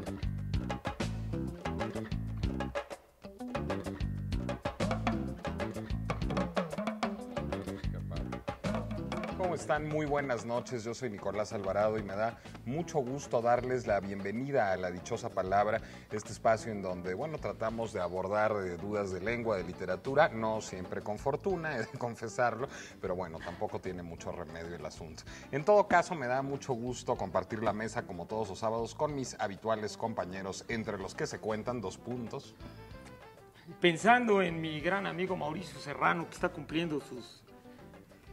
Thank you. ¿Cómo están? Muy buenas noches. Yo soy Nicolás Alvarado y me da mucho gusto darles la bienvenida a la dichosa palabra, este espacio en donde, bueno, tratamos de abordar de dudas de lengua, de literatura, no siempre con fortuna, he de confesarlo, pero bueno, tampoco tiene mucho remedio el asunto. En todo caso, me da mucho gusto compartir la mesa como todos los sábados con mis habituales compañeros, entre los que se cuentan dos puntos pensando en mi gran amigo Mauricio Serrano, que está cumpliendo sus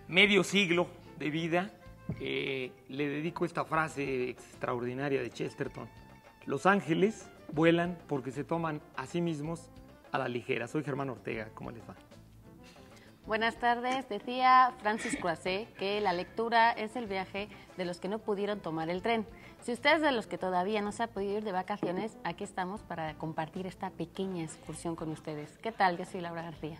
medio siglo de vida, eh, le dedico esta frase extraordinaria de Chesterton. Los ángeles vuelan porque se toman a sí mismos a la ligera. Soy Germán Ortega, ¿cómo les va? Buenas tardes. Decía Francis Croisset que la lectura es el viaje de los que no pudieron tomar el tren. Si ustedes de los que todavía no se ha podido ir de vacaciones, aquí estamos para compartir esta pequeña excursión con ustedes. ¿Qué tal? Yo soy Laura García.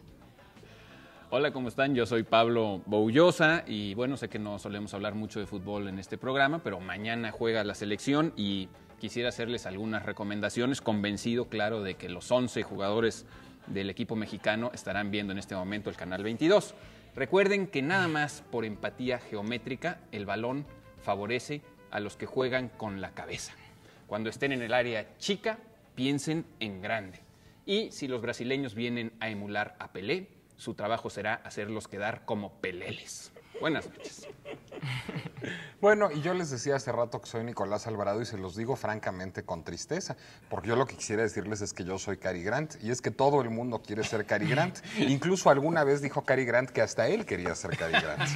Hola, ¿cómo están? Yo soy Pablo Boullosa y bueno, sé que no solemos hablar mucho de fútbol en este programa, pero mañana juega la selección y quisiera hacerles algunas recomendaciones, convencido, claro, de que los 11 jugadores del equipo mexicano estarán viendo en este momento el Canal 22. Recuerden que nada más por empatía geométrica el balón favorece a los que juegan con la cabeza. Cuando estén en el área chica, piensen en grande. Y si los brasileños vienen a emular a Pelé, su trabajo será hacerlos quedar como peleles. Buenas noches. Bueno, y yo les decía hace rato que soy Nicolás Alvarado y se los digo francamente con tristeza, porque yo lo que quisiera decirles es que yo soy Cary Grant y es que todo el mundo quiere ser Cary Grant. Incluso alguna vez dijo Cary Grant que hasta él quería ser Cary Grant.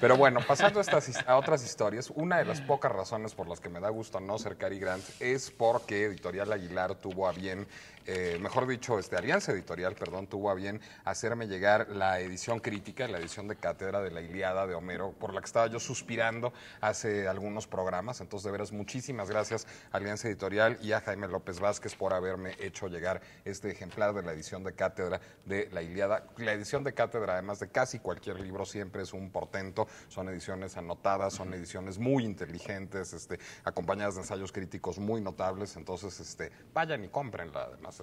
Pero bueno, pasando a, estas, otras historias, una de las pocas razones por las que me da gusto no ser Cary Grant es porque Editorial Aguilar tuvo a bien eh, mejor dicho, este, Alianza Editorial, perdón, tuvo a bien hacerme llegar la edición crítica, la edición de cátedra de la Iliada de Homero, por la que estaba yo suspirando hace algunos programas. Entonces, de veras, muchísimas gracias a Alianza Editorial y a Jaime López Vázquez por haberme hecho llegar este ejemplar de la edición de cátedra de la Iliada. La edición de cátedra, además de casi cualquier libro, siempre es un portento. Son ediciones anotadas, son ediciones muy inteligentes, este, acompañadas de ensayos críticos muy notables. Entonces, este, vayan y cómprenla, además.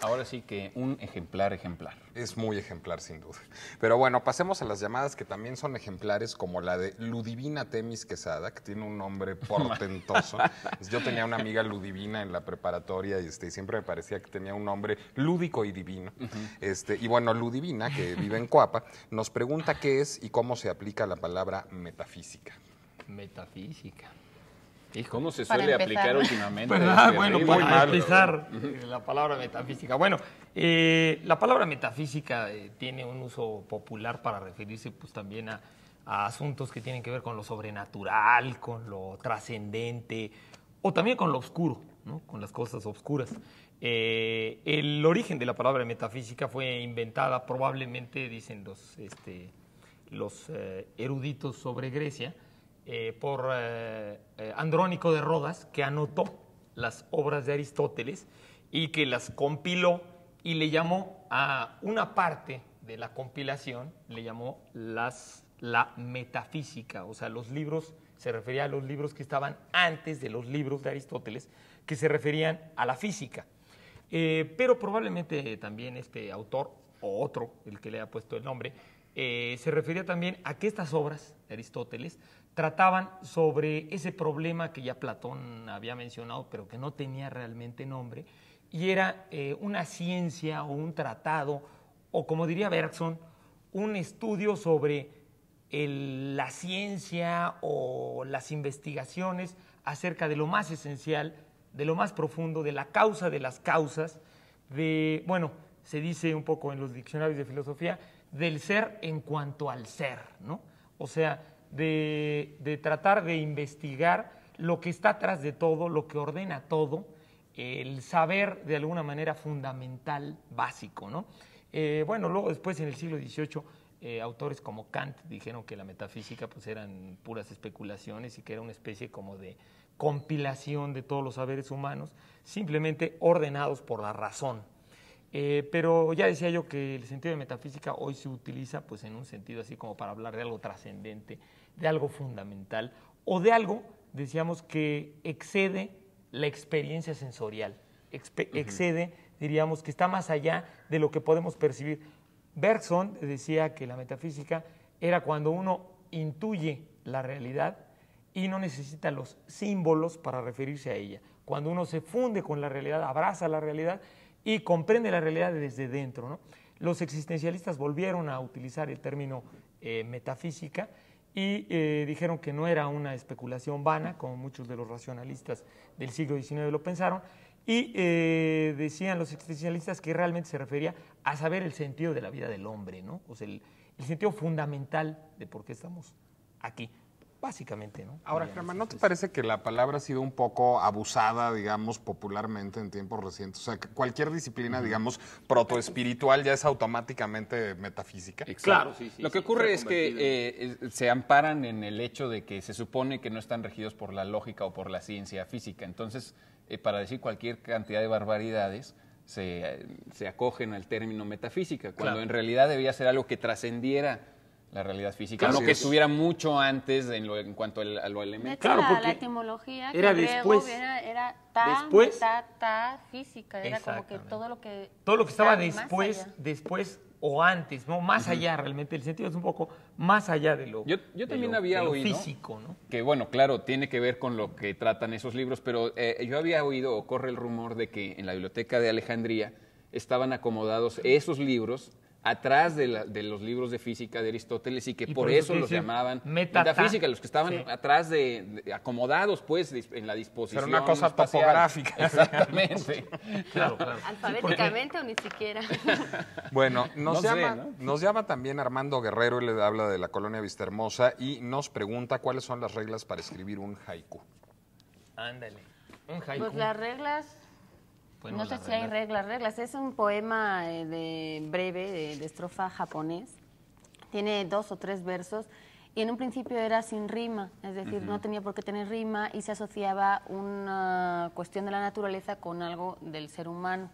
Ahora sí que un ejemplar ejemplar. Es muy ejemplar, sin duda. Pero bueno, pasemos a las llamadas que también son ejemplares, como la de Ludivina Temis Quesada, que tiene un nombre portentoso. Yo tenía una amiga Ludivina en la preparatoria este, y, este, siempre me parecía que tenía un nombre lúdico y divino. este, y bueno, Ludivina, que vive en Coapa, nos pregunta qué es y cómo se aplica la palabra metafísica. Metafísica. ¿Cómo se suele aplicar últimamente? Este, bueno, para empezar eh, la palabra metafísica. Bueno, eh, la palabra metafísica eh, tiene un uso popular para referirse pues también a, asuntos que tienen que ver con lo sobrenatural, con lo trascendente o también con lo oscuro, con las cosas oscuras. el origen de la palabra metafísica fue inventada probablemente, dicen los, este, los eruditos sobre Grecia, eh, por eh, eh, Andrónico de Rodas, que anotó las obras de Aristóteles y que las compiló y le llamó a una parte de la compilación, le llamó la metafísica, o sea, los libros, se refería a los libros que estaban antes de los libros de Aristóteles, que se referían a la física. pero probablemente también este autor, o otro, el que le ha puesto el nombre, se refería también a que estas obras de Aristóteles trataban sobre ese problema que ya Platón había mencionado, pero que no tenía realmente nombre, y era eh, una ciencia o un tratado, o como diría Bergson, un estudio sobre la ciencia o las investigaciones acerca de lo más esencial, de lo más profundo, de la causa de las causas, de, bueno, se dice un poco en los diccionarios de filosofía, del ser en cuanto al ser, ¿no? O sea, de, tratar de investigar lo que está atrás de todo, lo que ordena todo, el saber de alguna manera fundamental, básico, eh, bueno, luego después en el siglo XVIII eh, autores como Kant dijeron que la metafísica pues eran puras especulaciones y que era una especie como de compilación de todos los saberes humanos, simplemente ordenados por la razón. Eh, pero ya decía yo que el sentido de metafísica hoy se utiliza pues en un sentido así como para hablar de algo trascendente, de algo fundamental o de algo, decíamos, que excede la experiencia sensorial, excede, diríamos, que está más allá de lo que podemos percibir. Bergson decía que la metafísica era cuando uno intuye la realidad y no necesita los símbolos para referirse a ella. Cuando uno se funde con la realidad, abraza la realidad y comprende la realidad desde dentro. Los existencialistas volvieron a utilizar el término eh, metafísica y eh, dijeron que no era una especulación vana, como muchos de los racionalistas del siglo XIX lo pensaron, y eh, decían los existencialistas que realmente se refería a saber el sentido de la vida del hombre, ¿no? O sea, el sentido fundamental de por qué estamos aquí básicamente, ¿no? Ahora, Germán, ¿no te parece que la palabra ha sido un poco abusada, digamos, popularmente en tiempos recientes? O sea, cualquier disciplina, digamos, protoespiritual ya es automáticamente metafísica. Claro, sí, sí, lo que ocurre es que eh, se amparan en el hecho de que se supone que no están regidos por la lógica o por la ciencia física. Entonces, eh, para decir cualquier cantidad de barbaridades, se, acogen al término metafísica, cuando en realidad debía ser algo que trascendiera la realidad física, lo que estuviera mucho antes en, cuanto a lo elemental. Claro, porque era después. Era, ta, ta, física, era como que todo lo que... Todo lo que estaba después, después o antes, ¿no? Más allá, realmente el sentido es un poco más allá de lo Yo, yo también había oído físico, ¿no? Que bueno, claro, tiene que ver con lo que tratan esos libros, pero eh, yo había oído o corre el rumor de que en la biblioteca de Alejandría estaban acomodados esos libros atrás de, los libros de física de Aristóteles y que por, eso, los llamaban metafísica, los que estaban atrás de, acomodados pues en la disposición. Era una cosa topográfica. Exactamente. Alfabéticamente o ni siquiera. bueno, nos, llama, también Armando Guerrero, él le habla de la colonia Vistahermosa y nos pregunta cuáles son las reglas para escribir un haiku. Ándale. Un haiku. Pues las reglas no sé si hay reglas, reglas. Es un poema eh, de breve, de, estrofa japonés. Tiene dos o tres versos y en un principio era sin rima, es decir, no tenía por qué tener rima y se asociaba una cuestión de la naturaleza con algo del ser humano.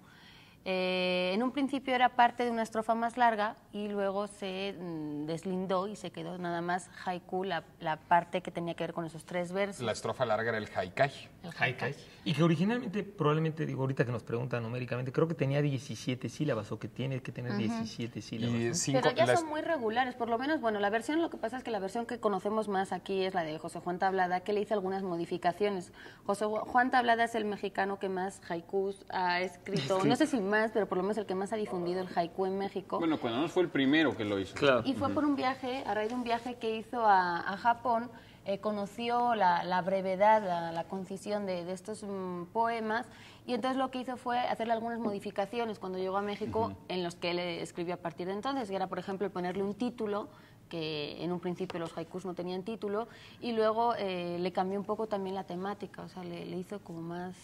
Eh, en un principio era parte de una estrofa más larga y luego se mm, deslindó y se quedó nada más haiku, la, parte que tenía que ver con esos tres versos. La estrofa larga era el haikai. El haikai. Y que originalmente, probablemente, digo, ahorita que nos preguntan numéricamente, creo que tenía 17 sílabas o que tiene que tener 17 sílabas. Pero ya son muy regulares, por lo menos, bueno, la versión, lo que pasa es que la versión que conocemos más aquí es la de José Juan Tablada, que le hizo algunas modificaciones. José Juan Tablada es el mexicano que más haikus ha escrito, no sé si más, pero por lo menos el que más ha difundido el haiku en México. Bueno, cuando no fue el primero que lo hizo. Y fue por un viaje, a raíz de un viaje que hizo a Japón, eh, conoció la, brevedad, la, concisión de, estos mm, poemas y entonces lo que hizo fue hacerle algunas modificaciones cuando llegó a México en los que él eh, escribió a partir de entonces, que era por ejemplo ponerle un título que en un principio los haikus no tenían título, y luego eh, le cambió un poco también la temática, o sea, le, hizo como más,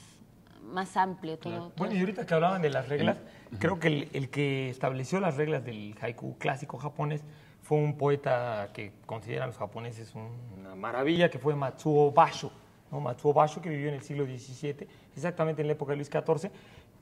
más amplio todo, Bueno, y ahorita que hablaban de las reglas, creo que el, el, que estableció las reglas del haiku clásico japonés fue un poeta que consideran los japoneses una maravilla, que fue Matsuo Basho, ¿no? Matsuo Basho, que vivió en el siglo XVII, exactamente en la época de Luis XIV,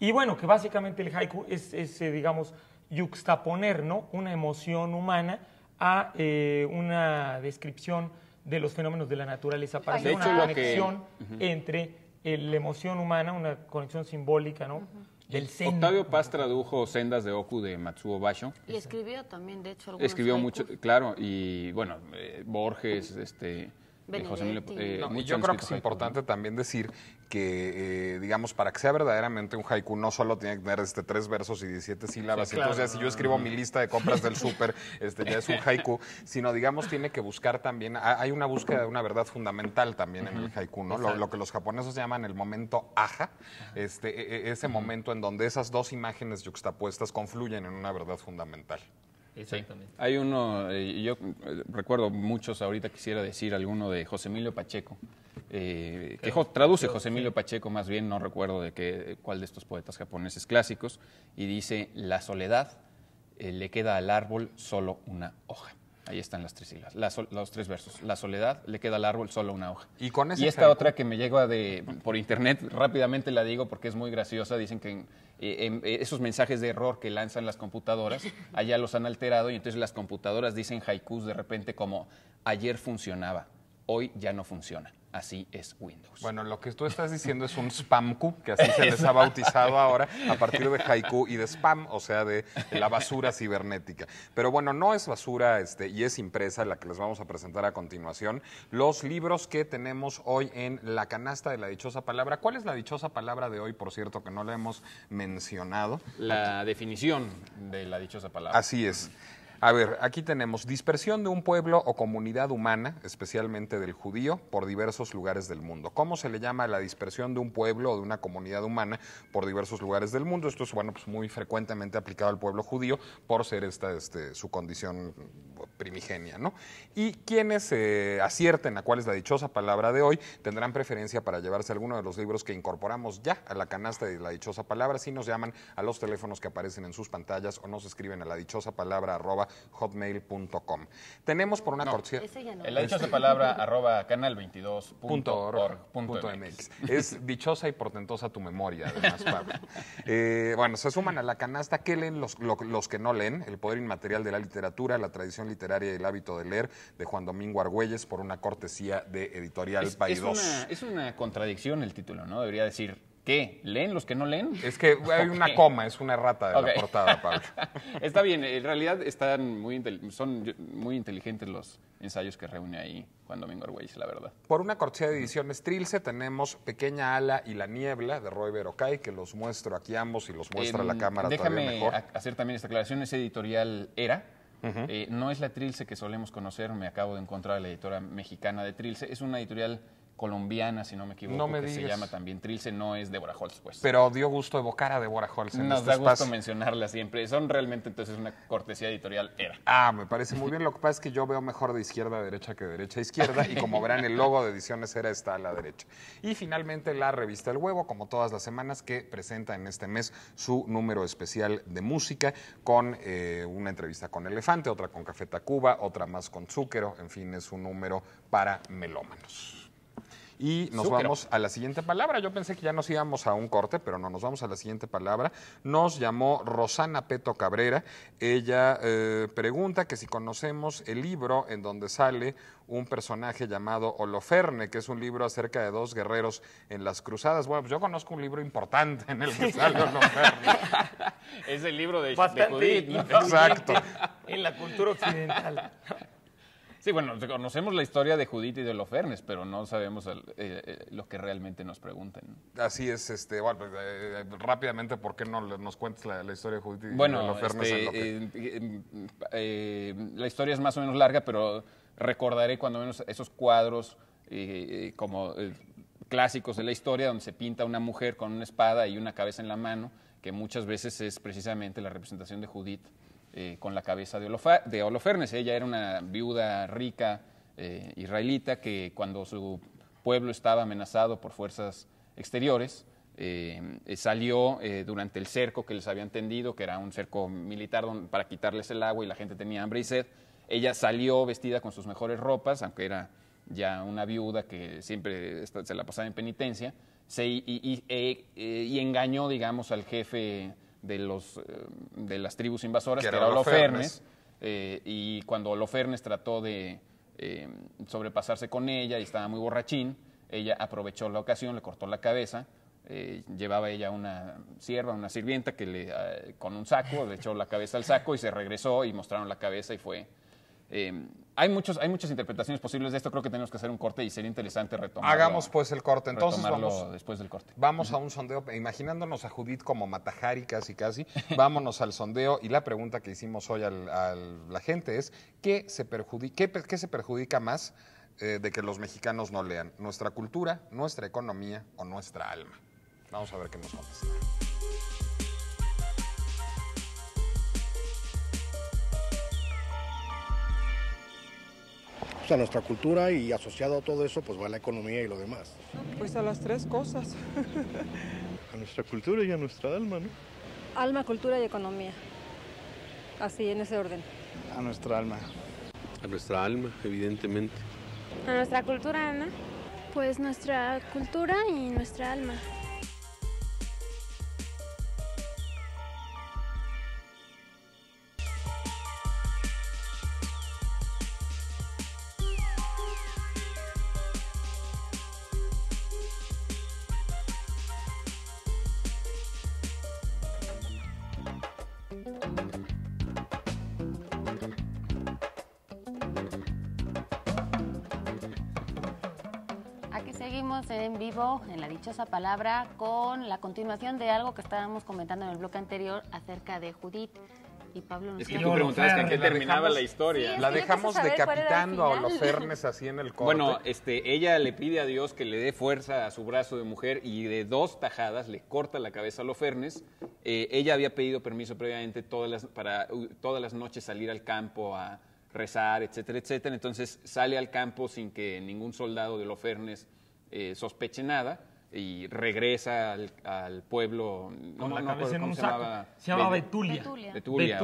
y bueno, que básicamente el haiku es, es eh, digamos, yuxtaponer ¿no? una emoción humana a eh, una descripción de los fenómenos de la naturaleza para hacer una conexión entre la emoción humana, una conexión simbólica, ¿no? Octavio Paz tradujo Sendas de Oku de Matsuo Basho. Y escribió también, de hecho, algunos Escribió mucho, claro, y bueno, eh, Borges, este... José Mille, eh, yo creo que es importante también decir que, eh, digamos, para que sea verdaderamente un haiku, no solo tiene que tener este, tres versos y 17 sílabas. Entonces, si yo escribo mi lista de compras del súper, este, ya es un haiku, sino, digamos, tiene que buscar también, hay una búsqueda de una verdad fundamental también en el haiku, ¿no? Lo, que los japoneses llaman el momento aja, este, e, e, ese momento en donde esas dos imágenes yuxtapuestas confluyen en una verdad fundamental. Exactamente. Hay uno, eh, yo eh, recuerdo muchos, ahorita quisiera decir alguno de José Emilio Pacheco, eh, que traduce José Emilio Pacheco más bien, no recuerdo de qué, cuál de estos poetas japoneses clásicos, y dice, la soledad le queda al árbol solo una hoja. Ahí están las tres siglas, los tres versos. La soledad, le queda al árbol solo una hoja. Y esta otra que me llega de, por internet, rápidamente la digo porque es muy graciosa. Dicen que eh, eh, esos mensajes de error que lanzan las computadoras, allá los han alterado y entonces las computadoras dicen haikus de repente como ayer funcionaba, hoy ya no funciona así es Windows. Bueno, lo que tú estás diciendo es un spamku, que así se les ha bautizado ahora, a partir de haiku y de spam, o sea, de la basura cibernética. Pero bueno, no es basura este, y es impresa la que les vamos a presentar a continuación. Los libros que tenemos hoy en la canasta de la dichosa palabra. ¿Cuál es la dichosa palabra de hoy, por cierto, que no la hemos mencionado? La definición de la dichosa palabra. Así es. A ver, aquí tenemos dispersión de un pueblo o comunidad humana, especialmente del judío, por diversos lugares del mundo. ¿Cómo se le llama la dispersión de un pueblo o de una comunidad humana por diversos lugares del mundo? Esto es bueno, pues muy frecuentemente aplicado al pueblo judío por ser esta este, su condición primigenia, ¿no? Y quienes eh, acierten a cuál es la dichosa palabra de hoy tendrán preferencia para llevarse alguno de los libros que incorporamos ya a la canasta de la dichosa palabra si nos llaman a los teléfonos que aparecen en sus pantallas o nos escriben a la dichosa palabra arroba hotmail.com. Tenemos por una cortesía. El hecho de este, palabra arroba canal22.org.mx. Es dichosa y portentosa tu memoria, además, Pablo. Eh, bueno, se suman a la canasta que leen los, que no leen, el poder inmaterial de la literatura, la tradición literaria y el hábito de leer de Juan Domingo Argüelles por una cortesía de Editorial es, es una contradicción el título, ¿no? Debería decir ¿Qué? ¿Leen los que no leen? Es que hay una coma, es una rata de la portada, Pablo. está bien, en realidad están muy son muy inteligentes los ensayos que reúne ahí Juan Domingo Arguelles, la verdad. Por una cortesía de ediciones Trilce tenemos Pequeña Ala y La Niebla de Roy Berocay, que los muestro aquí ambos y los muestra la em, cámara déjame hacer también esta aclaración, es editorial ERA. Eh, no es la Trilce que solemos conocer, me acabo de encontrar la editora mexicana de Trilce, es una editorial colombiana, si no me equivoco, que se llama también Trilce, no es Deborah Holtz, pues. Pero dio gusto evocar a Deborah Holtz. En Nos este da gusto mencionarla siempre. Son realmente entonces una cortesía editorial era. Ah, me parece muy bien. Lo que pasa es que yo veo mejor de izquierda a derecha que de derecha a izquierda y como verán el logo de ediciones era está a la derecha. Y finalmente la revista El Huevo, como todas las semanas, que presenta en este mes su número especial de música con eh, una entrevista con Elefante, otra con Café Tacuba, otra más con Zúquero, en fin, es un número para melómanos y nos vamos a la siguiente palabra. Yo pensé que ya nos íbamos a un corte, pero no, nos vamos a la siguiente palabra. Nos llamó Rosana Peto Cabrera. Ella eh, pregunta que si conocemos el libro en donde sale un personaje llamado Oloferne, que es un libro acerca de dos guerreros en las cruzadas. Bueno, pues yo conozco un libro importante en el que sale Oloferne. es el libro de, Exacto. En la cultura occidental. Sí, bueno, conocemos la historia de Judith y de Lofernes, pero no sabemos eh, eh, lo que realmente nos pregunten. Así es, este, bueno, pues, eh, rápidamente, ¿por qué no nos cuentes la, historia de Judith y de Lofernes? Este, lo la historia es más o menos larga, pero recordaré cuando menos esos cuadros como clásicos de la historia, donde se pinta una mujer con una espada y una cabeza en la mano, que muchas veces es precisamente la representación de Judith eh, con la cabeza de, de, Holofernes. Ella era una viuda rica eh, israelita que cuando su pueblo estaba amenazado por fuerzas exteriores, eh, salió durante el cerco que les había tendido, que era un cerco militar para quitarles el agua y la gente tenía hambre y sed. Ella salió vestida con sus mejores ropas, aunque era ya una viuda que siempre se la pasaba en penitencia, se, y, y engañó, digamos, al jefe de, los, eh, de las tribus invasoras, que era Holofernes, eh, y cuando Holofernes trató de eh, sobrepasarse con ella y estaba muy borrachín, ella aprovechó la ocasión, le cortó la cabeza, llevaba ella una sierva, una sirvienta que le, con un saco, le echó la cabeza al saco y se regresó y mostraron la cabeza y fue Em, hay, muchos, hay muchas interpretaciones posibles de esto. Creo que tenemos que hacer un corte y sería interesante retomarlo. Hagamos pues el corte. Entonces vamos, después del corte. Vamos a un sondeo, e imaginándonos a Judith como Matajari casi casi. vámonos al sondeo y la pregunta que hicimos hoy a la gente es ¿qué se perjudica, qué, se perjudica más eh, de que los mexicanos no lean? ¿Nuestra cultura, nuestra economía o nuestra alma? Vamos a ver qué nos contestan. pues, a nuestra cultura y asociado a todo eso, pues va la economía y lo demás. Pues a las tres cosas. a nuestra cultura y a nuestra alma, ¿no? Alma, cultura y economía. Así, en ese orden. A nuestra alma. A nuestra alma, evidentemente. A nuestra cultura, ¿no? Pues nuestra cultura y nuestra alma. dichosa palabra con la continuación de algo que estábamos comentando en el bloque anterior acerca de Judith. Y Pablo nos es que tú preguntabas qué terminaba la historia. la dejamos decapitando a Holofernes así en el corte. Bueno, este, ella le pide a Dios que le dé fuerza a su brazo de mujer y de dos tajadas le corta la cabeza a Holofernes. Eh, ella había pedido permiso previamente todas las, para uh, todas las noches salir al campo a rezar, etcétera, etcétera. Entonces sale al campo sin que ningún soldado de Holofernes eh, sospeche nada y regresa al, al pueblo. No, se, Llamaba, se Betulia. Betulia.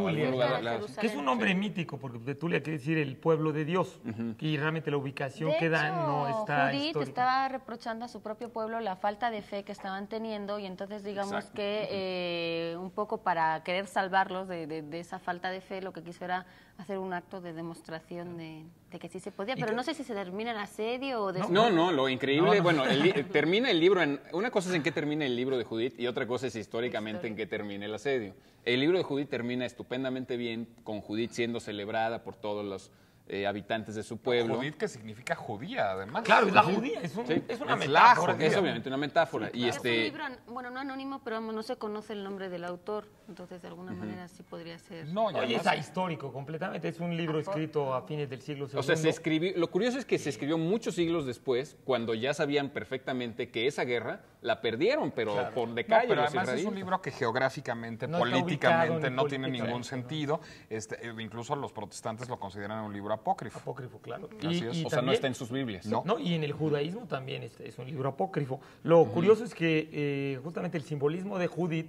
que es un nombre mítico, porque Betulia quiere decir el pueblo de Dios. Y realmente la ubicación que dan no está. Judith estaba reprochando a su propio pueblo la falta de fe que estaban teniendo, y entonces, digamos que eh, un poco para querer salvarlos de, de, de esa falta de fe, lo que quiso era hacer un acto de demostración de, que sí se podía, pero no sé si se termina el asedio o No, no, lo increíble, bueno, termina el libro en una cosa es en qué termina el libro de Judith y otra cosa es históricamente en qué termina el asedio. El libro de Judith termina estupendamente bien con Judith siendo celebrada por todos los eh, habitantes de su pueblo. Judit que significa judía, además. Claro, es la judía, es, una metáfora. es obviamente una metáfora. y este... libro, bueno, no anónimo, pero no se conoce el nombre del autor, entonces de alguna manera sí podría ser. No, ya Oye, es histórico completamente, es un libro escrito a fines del siglo II. O sea, se escribió, lo curioso es que se escribió muchos siglos después, cuando ya sabían perfectamente que esa guerra la perdieron, pero por de pero además es un libro que geográficamente, políticamente, no tiene ningún sentido. Este, eh, incluso los protestantes lo consideran un libro apócrifo. Apócrifo, claro. o sea, no está en sus Biblias. No. y en el judaísmo también este, es, un libro apócrifo. Lo curioso es que eh, justamente el simbolismo de Judith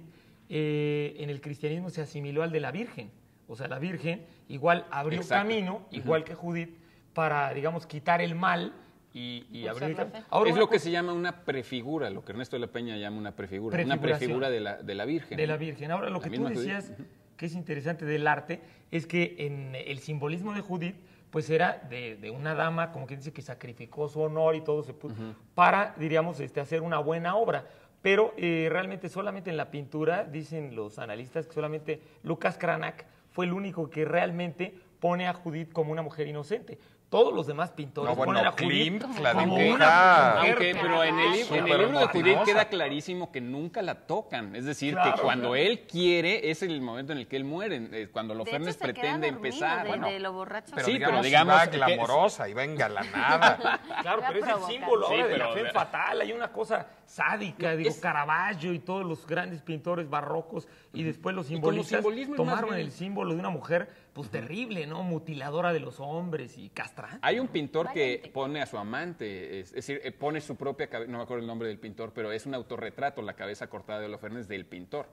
eh, en el cristianismo se asimiló al de la Virgen. O sea, la Virgen igual abrió camino, igual que Judith, para, digamos, quitar el mal y, es lo que se llama una prefigura, lo que Ernesto de la Peña llama una prefigura, una prefigura de la, de la Virgen. De la Virgen. Ahora, lo que tú decías que es interesante del arte es que en el simbolismo de Judith, pues era de, una dama, como quien dice, que sacrificó su honor y todo se puso, para, diríamos, este, hacer una buena obra. Pero eh, realmente solamente en la pintura, dicen los analistas, que solamente Lucas Cranach fue el único que realmente pone a Judith como una mujer inocente todos los demás pintores no, bueno, Klimt, una Aunque, pero en el, libro de Judith queda clarísimo que nunca la tocan. Es decir, que cuando él quiere, es el momento en el que él muere. Eh, cuando los Fernes pretende empezar. De, bueno, de lo borracho. Pero sí, digamos, pero digamos... Iba glamorosa, iba engalanada. claro, pero es el símbolo de la fe fatal. Hay una cosa sádica, digo, Caravaggio y todos los grandes pintores barrocos y después los simbolistas tomaron el símbolo de una mujer pues terrible, ¿no? Mutiladora de los hombres y castra. Hay un pintor que pone a su amante, es, decir, eh, pone su propia cabeza, no me acuerdo el nombre del pintor, pero es un autorretrato, la cabeza cortada de los del pintor.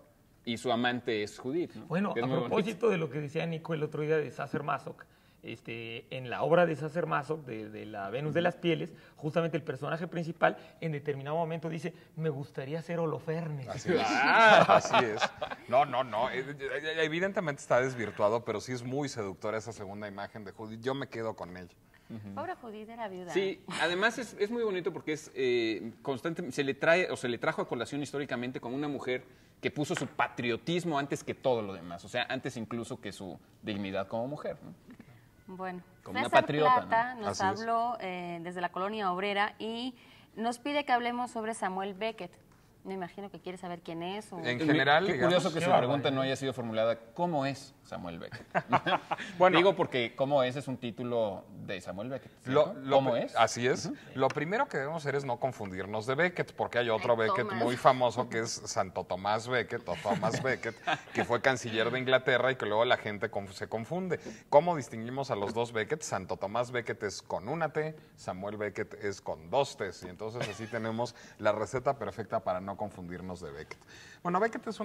Y su amante es Judith. Bueno, a propósito de lo que decía Nico el otro día de Sasser Masoch, este, en la obra de Sacer Mazo, de, la Venus de las Pieles, justamente el personaje principal en determinado momento dice, me gustaría ser Holofernes. Así ah. es. No, no, no. Eh, eh, eh, evidentemente está desvirtuado, pero sí es muy seductora esa segunda imagen de Judith. Yo me quedo con ella. Obra Judith era viuda. Sí, además es, muy bonito porque es constante, se le trae o se le trajo a colación históricamente con una mujer que puso su patriotismo antes que todo lo demás, o sea, antes incluso que su dignidad como mujer. ¿no? Bueno, como César Plata nos habló eh, desde la colonia obrera y nos pide que hablemos sobre Samuel Beckett. Me imagino que quiere saber quién es. O... En general, qué curioso que su pregunta no haya sido formulada cómo es Samuel Beckett. bueno, Digo porque como es, es un título de Samuel Beckett. ¿Cómo es? Así es. Lo primero que debemos hacer es no confundirnos de Beckett, porque hay otro Beckett muy famoso que es Santo Tomás Beckett o Thomas Beckett, que fue canciller de Inglaterra y que luego la gente se confunde. ¿Cómo distinguimos a los dos Beckett? Santo Tomás Beckett es con una T, Samuel Beckett es con dos T, Y entonces así tenemos la receta perfecta para no confundirnos de Beckett. Bueno, Beckett es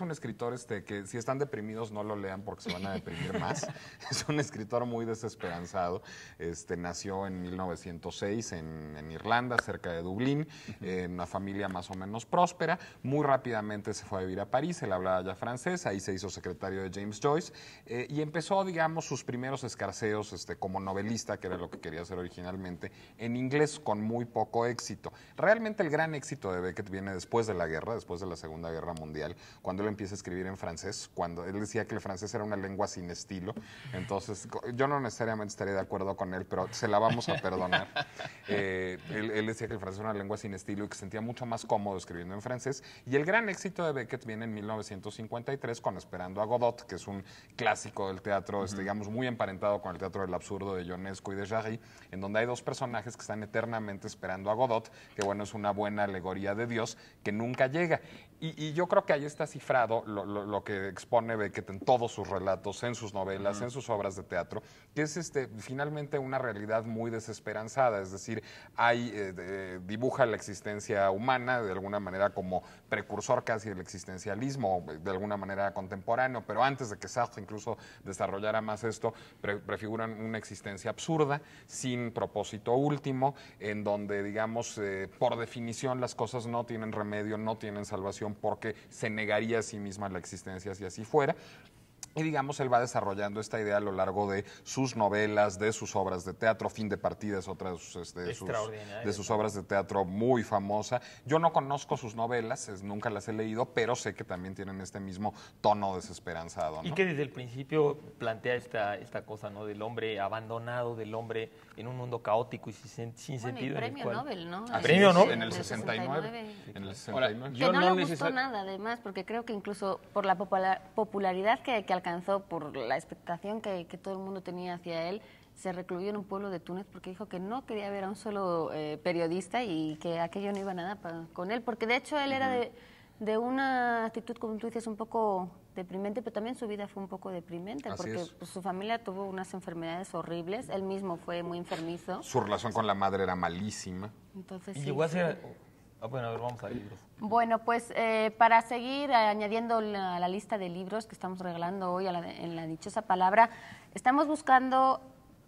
un, escritor este, que si están deprimidos no lo lean porque se van a deprimir más. es un escritor muy desesperanzado. Este, nació en 1906 en, Irlanda, cerca de Dublín, en una familia más o menos próspera. Muy rápidamente se fue a vivir a París, él hablaba ya francés, ahí se hizo secretario de James Joyce eh, y empezó, digamos, sus primeros escarceos este, como novelista, que era lo que quería hacer originalmente, en inglés con muy poco éxito. Realmente el gran éxito de Beckett viene después de la guerra, después de la Segunda Guerra Mundial, cuando él empieza a escribir en francés, cuando él decía que el francés era era una lengua sin estilo. Entonces, yo no necesariamente estaría de acuerdo con él, pero se la vamos a perdonar. Eh, él, decía que el francés era una lengua sin estilo y que se sentía mucho más cómodo escribiendo en francés. Y el gran éxito de Beckett viene en 1953 con Esperando a Godot, que es un clásico del teatro, este, digamos, muy emparentado con el teatro del absurdo de Ionesco y de Jarry, en donde hay dos personajes que están eternamente esperando a Godot, que bueno, es una buena alegoría de Dios que nunca llega. Y, yo creo que ahí está cifrado lo, lo, que expone Beckett en todos sus relatos, en sus novelas, en sus obras de teatro, que es este, finalmente una realidad muy desesperanzada, es decir, hay, eh, dibuja la existencia humana de alguna manera como precursor casi del existencialismo, eh, de alguna manera contemporáneo, pero antes de que Sartre incluso desarrollara más esto, prefiguran una existencia absurda, sin propósito último, en donde, digamos, eh, por definición las cosas no tienen remedio, no tienen salvación, porque se negaría a sí misma la existencia si así fuera. Y digamos, él va desarrollando esta idea a lo largo de sus novelas, de sus obras de teatro. Fin de Partidas, otras este, de sus, obras de teatro muy famosa. Yo no conozco sus novelas, nunca las he leído, pero sé que también tienen este mismo tono desesperanzado. Y que desde el principio plantea esta, esta cosa ¿no? del hombre abandonado, del hombre en un mundo caótico y sin, sentido. Y premio Nobel, ¿no? Ah, premio Nobel? En el 69. yo no, le gustó nada, además, porque creo que incluso por la popularidad que, que alcanzó por la expectación que, todo el mundo tenía hacia él, se recluyó en un pueblo de Túnez porque dijo que no quería ver a un solo eh, periodista y que aquello no iba nada con él, porque de hecho él era de, una actitud, como tú dices, un poco deprimente, pero también su vida fue un poco deprimente, porque pues, su familia tuvo unas enfermedades horribles, él mismo fue muy enfermizo. Su relación con la madre era malísima. Entonces, y llegó a ser Ah, bueno, pues eh, para seguir añadiendo a la, lista de libros que estamos regalando hoy a en la dichosa palabra, estamos buscando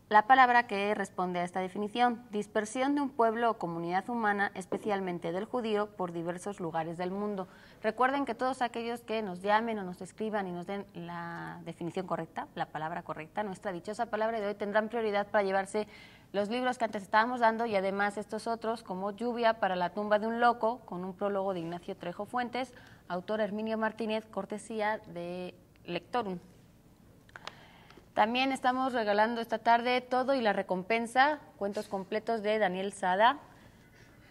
la palabra que responde a esta definición, dispersión de un pueblo o comunidad humana, especialmente del judío, por diversos lugares del mundo. Recuerden que todos aquellos que nos llamen o nos escriban y nos den la definición correcta, la palabra correcta, nuestra dichosa palabra de hoy tendrán prioridad para llevarse los libros que antes estábamos dando y además estos otros como Lluvia para la tumba de un loco, con un prólogo de Ignacio Trejo Fuentes, autor Herminio Martínez, cortesía de Lectorum. También estamos regalando esta tarde Todo y la recompensa, cuentos completos de Daniel Sada,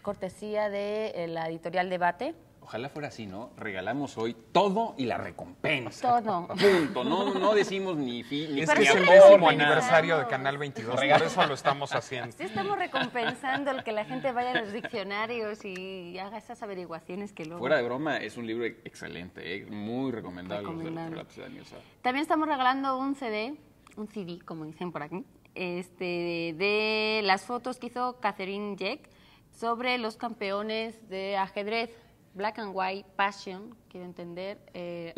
cortesía de eh, la editorial Debate. Ojalá fuera así, ¿no? Regalamos hoy todo y la recompensa. Todo. Punto. No, no decimos ni fin, ni Es que es el décimo aniversario de Canal 22, por eso lo estamos haciendo. Sí estamos recompensando el que la gente vaya a los diccionarios y haga esas averiguaciones que luego... Fuera de broma, es un libro excelente, ¿eh? muy recomendable, También estamos regalando un CD, un CD, como dicen por aquí, este, de las fotos que hizo Catherine Jack sobre los campeones de ajedrez Black and White, Passion, quiero entender, eh,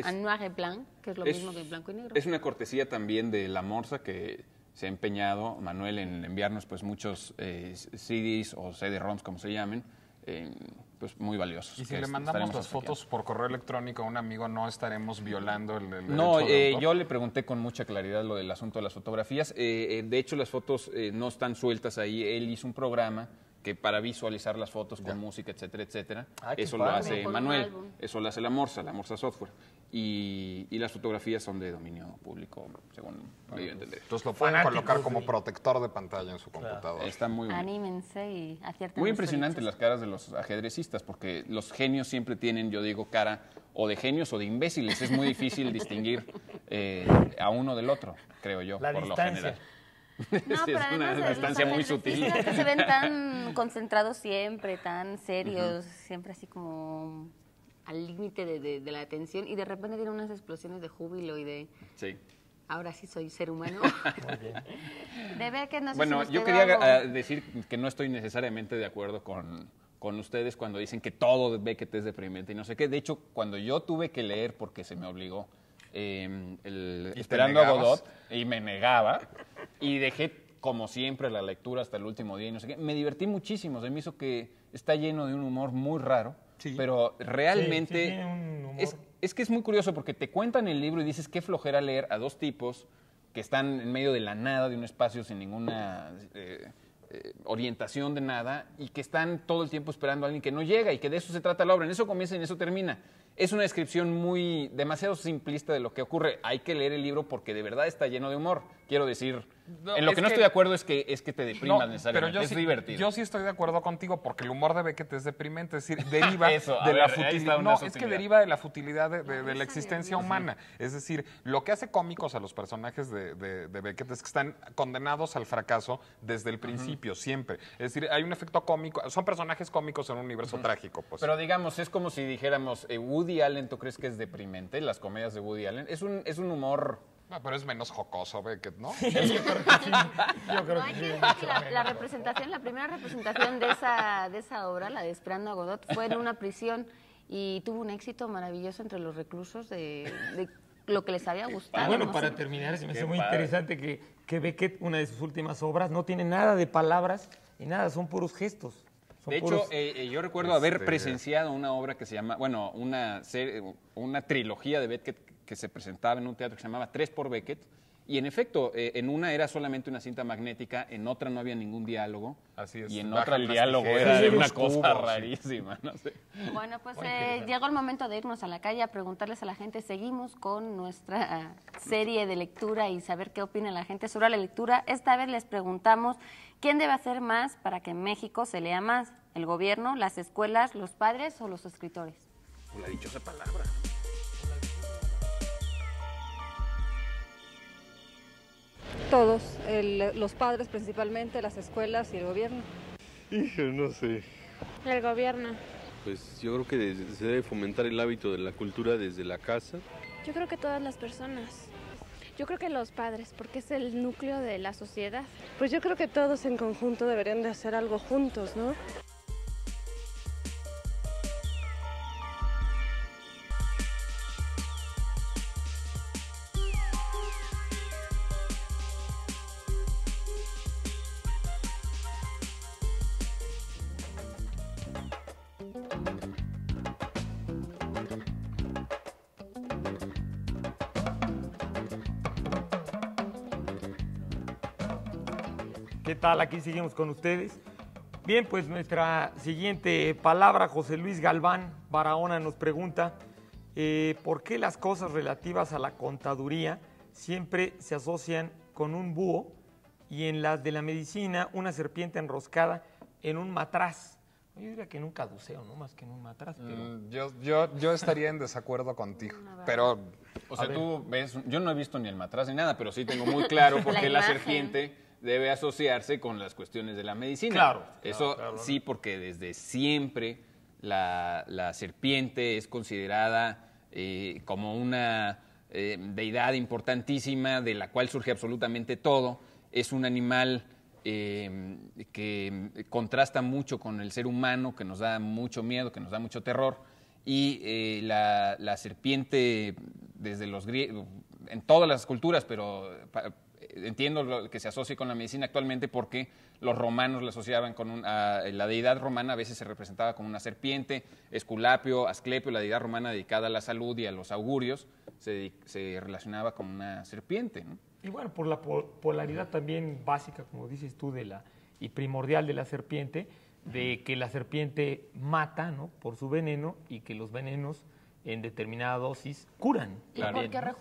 Blanc, que es lo mismo que blanco y negro. Es una cortesía también de La Morsa que se ha empeñado, Manuel, en enviarnos pues muchos eh, CDs o CD-ROMs, como se llamen, eh, pues muy valiosos. Y si le mandamos las fotos por correo electrónico a un amigo, no estaremos violando el, No, eh, yo le pregunté con mucha claridad lo del asunto de las fotografías. de hecho, las fotos no están sueltas ahí. Él hizo un programa que para visualizar las fotos con música, etcétera, etcétera. Ah, eso lo hace Manuel, eso lo hace la Morsa, la Morsa Software. Y, las fotografías son de dominio público, según Entonces lo pueden colocar como protector de pantalla en su computadora. Está muy bien. Anímense y Muy impresionante las caras de los ajedrecistas, porque los genios siempre tienen, yo digo, cara o de genios o de imbéciles. Es muy difícil distinguir eh, a uno del otro, creo yo, por lo general. es una distancia muy sutil. se ven tan concentrados siempre, tan serios, siempre así como al límite de, la atención y de repente tienen unas explosiones de júbilo y de... Sí. Ahora sí soy ser humano. que no Bueno, yo quería decir que no estoy necesariamente de acuerdo con, con ustedes cuando dicen que todo te es deprimente y no sé qué. De hecho, cuando yo tuve que leer, porque se me obligó, Em, esperando a Godot y me negaba. Y dejé, como siempre, la lectura hasta el último día y no sé qué. Me divertí muchísimo. Se me hizo que está lleno de un humor muy raro. Pero realmente Es, que es muy curioso porque te cuentan el libro y dices qué flojera leer a dos tipos que están en medio de la nada, de un espacio sin ninguna eh, eh, orientación de nada, y que están todo el tiempo esperando a alguien que no llega, y que de eso se trata la obra. En eso comienza y en eso termina es una descripción muy demasiado simplista de lo que ocurre. Hay que leer el libro porque de verdad está lleno de humor. Quiero decir, en lo que no estoy de acuerdo es que, es que te deprimas necesariamente. Pero es divertido. Yo sí estoy de acuerdo contigo porque el humor de Beckett es deprimente. Es decir, deriva de la futilidad. es que deriva de la futilidad de, la existencia humana. Es decir, lo que hace cómicos a los personajes de, Beckett es que están condenados al fracaso desde el principio, siempre. Es decir, hay un efecto cómico. Son personajes cómicos en un universo trágico. Pues. Pero digamos, es como si dijéramos, eh, Woody Allen, ¿tú crees que es deprimente? Las comedias de Woody Allen. Es es un humor pero es menos jocoso, Beckett, ¿no? que Yo que la, representación, la primera representación de esa, de esa obra, la de Esperando a Godot, fue en una prisión y tuvo un éxito maravilloso entre los reclusos de, lo que les había gustado. Bueno, para terminar, se me hace muy interesante que, que Beckett, una de sus últimas obras, no tiene nada de palabras y nada, son puros gestos. de hecho, eh, eh, yo recuerdo haber este, presenciado una obra que se llama, bueno, una, serie, una trilogía de Beckett que se presentaba en un teatro que se llamaba Tres por Beckett. Y en efecto, eh, en una era solamente una cinta magnética, en otra no había ningún diálogo. Así es. Y en otra el diálogo era de una cosa rarísima, Bueno, pues eh, llegó el momento de irnos a la calle a preguntarles a la gente. Seguimos con nuestra serie de lectura y saber qué opina la gente sobre la lectura. Esta vez les preguntamos quién debe hacer más para que en México se lea más, el gobierno, las escuelas, los padres o los escritores. La dichosa palabra. Todos, los padres principalmente, las escuelas y el gobierno. Hijo, no sé. El gobierno. Pues yo creo que se debe fomentar el hábito de la cultura desde la casa. Yo creo que todas las personas. Yo creo que los padres, porque es el núcleo de la sociedad. Pues yo creo que todos en conjunto deberían de hacer algo juntos, ¿no? tal? Aquí seguimos con ustedes. Bien, pues nuestra siguiente palabra, José Luis Galván Barahona nos pregunta, eh, ¿por qué las cosas relativas a la contaduría siempre se asocian con un búho y en las de la medicina una serpiente enroscada en un matraz? Yo diría que en un caduceo, ¿no? Más que en un matraz. Mm, yo, yo, estaría en desacuerdo contigo, pero... O sea, tú ves, yo no he visto ni el matraz ni nada, pero sí tengo muy claro por qué la serpiente debe asociarse con las cuestiones de la medicina. Claro. Eso sí, porque desde siempre la, serpiente es considerada eh, como una eh, deidad importantísima de la cual surge absolutamente todo. Es un animal eh, que contrasta mucho con el ser humano, que nos da mucho miedo, que nos da mucho terror. Y la, la, serpiente, desde los en todas las culturas, pero entiendo lo que se asocia con la medicina actualmente porque los romanos la asociaban con una, la deidad romana a veces se representaba como una serpiente, Esculapio, Asclepio, la deidad romana dedicada a la salud y a los augurios, se, relacionaba con una serpiente. ¿no? Y por la polaridad también básica, como dices tú, de la, y primordial de la serpiente, de que la serpiente mata ¿no? por su veneno y que los venenos en determinada dosis curan. Y porque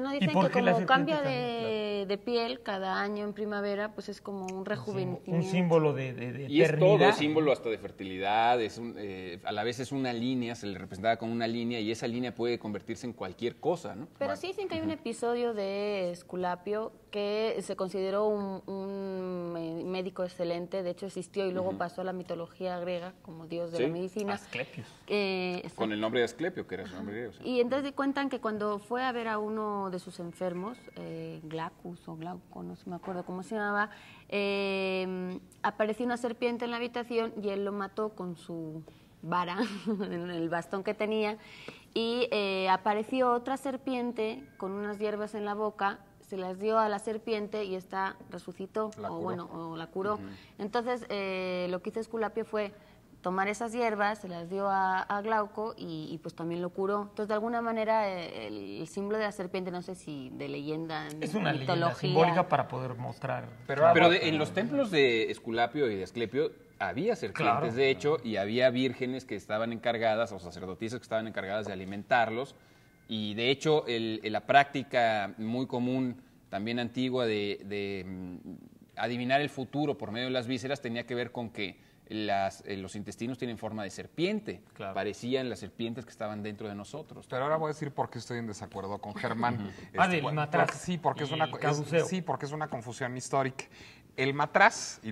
¿no? Dicen que como cambia de, piel cada año en primavera, pues es como un rejuvenecimiento. Un símbolo de, y es todo, símbolo hasta de fertilidad, es eh, a la vez es una línea, se le representaba con una línea y esa línea puede convertirse en cualquier cosa, ¿no? Pero sí dicen que hay un episodio de Esculapio que se consideró un, médico excelente, de hecho existió y luego pasó a la mitología griega como dios de la medicina. Asclepios. Eh, con el nombre de Asclepio, que era su nombre griego. Y entonces cuentan que cuando fue a ver a uno de sus enfermos, eh, ...Glaucus o Glauco, no se me acuerdo cómo se llamaba, em, apareció una serpiente en la habitación y él lo mató con su vara, en el bastón que tenía, y eh, apareció otra serpiente con unas hierbas en la boca se las dio a la serpiente y esta resucitó o bueno o la curó. Entonces eh, lo que hizo Esculapio fue tomar esas hierbas, se las dio a, Glauco y, pues también lo curó. Entonces, de alguna manera, eh, el, símbolo de la serpiente, no sé si de leyenda, es una mitología. simbólica para poder mostrar. Pero, en los templos de Esculapio y de Esclepio había serpientes, de hecho, y había vírgenes que estaban encargadas, o sacerdotisas que estaban encargadas de alimentarlos. Y de hecho, el, la práctica muy común también antigua de, mm, adivinar el futuro por medio de las vísceras tenía que ver con que eh, los intestinos tienen forma de serpiente. Parecían las serpientes que estaban dentro de nosotros. Pero ahora voy a decir por qué estoy en desacuerdo con Germán. Este, ah, del matraz. sí, porque es una, sí, porque es una confusión histórica. El matraz y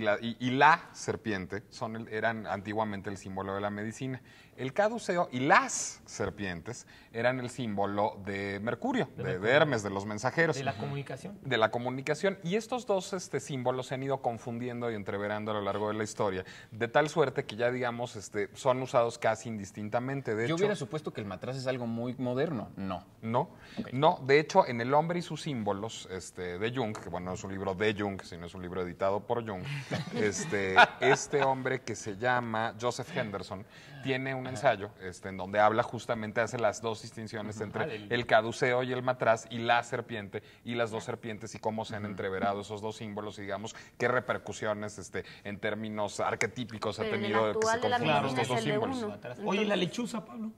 la, serpiente eran antiguamente el símbolo de la medicina. El caduceo y las serpientes eran el símbolo de Mercurio, de, Hermes, de los mensajeros. De la comunicación. De la comunicación. Y estos dos este, símbolos se han ido confundiendo y entreverando a lo largo de la historia, de tal suerte que ya digamos este, son usados casi indistintamente. De Yo hubiera supuesto que el matraz es algo muy moderno. No. No. No, de hecho, en El hombre y sus símbolos este, de Jung, que bueno, no es un libro de Jung, sino es un libro editado por Jung, este, este hombre que se llama Joseph Henderson, tiene un ensayo este, en donde habla justamente, hace las dos distinciones entre el caduceo y el matraz y la serpiente y las dos serpientes y cómo se han entreverado esos dos símbolos y digamos qué repercusiones este, en términos arquetípicos ha tenido que se confundan estos dos símbolos. Oye, la lechuza, Pablo.